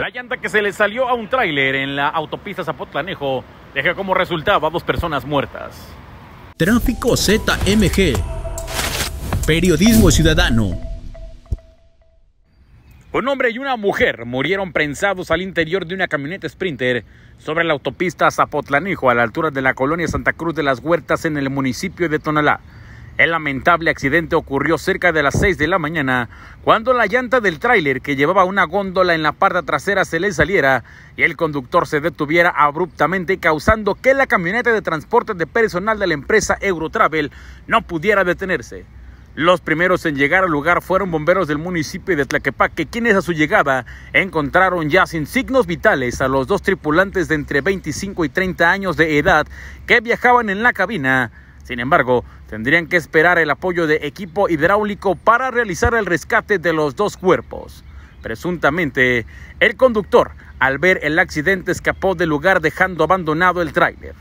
La llanta que se le salió a un tráiler en la autopista Zapotlanejo deja como resultado a dos personas muertas. Tráfico ZMG. Periodismo Ciudadano. Un hombre y una mujer murieron prensados al interior de una camioneta Sprinter sobre la autopista Zapotlanejo a la altura de la colonia Santa Cruz de las Huertas en el municipio de Tonalá. El lamentable accidente ocurrió cerca de las 6 de la mañana, cuando la llanta del tráiler que llevaba una góndola en la parte trasera se le saliera y el conductor se detuviera abruptamente, causando que la camioneta de transporte de personal de la empresa Eurotravel no pudiera detenerse. Los primeros en llegar al lugar fueron bomberos del municipio de Tlaquepaque, quienes a su llegada encontraron ya sin signos vitales a los dos tripulantes de entre 25 y 30 años de edad que viajaban en la cabina sin embargo, tendrían que esperar el apoyo de equipo hidráulico para realizar el rescate de los dos cuerpos. Presuntamente, el conductor, al ver el accidente, escapó del lugar dejando abandonado el tráiler.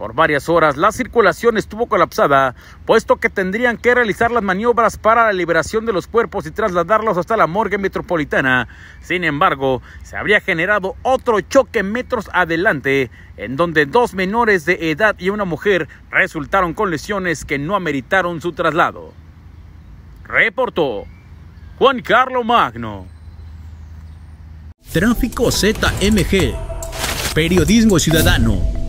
Por varias horas la circulación estuvo colapsada, puesto que tendrían que realizar las maniobras para la liberación de los cuerpos y trasladarlos hasta la morgue metropolitana. Sin embargo, se habría generado otro choque metros adelante, en donde dos menores de edad y una mujer resultaron con lesiones que no ameritaron su traslado. Reportó Juan Carlos Magno. Tráfico ZMG. Periodismo Ciudadano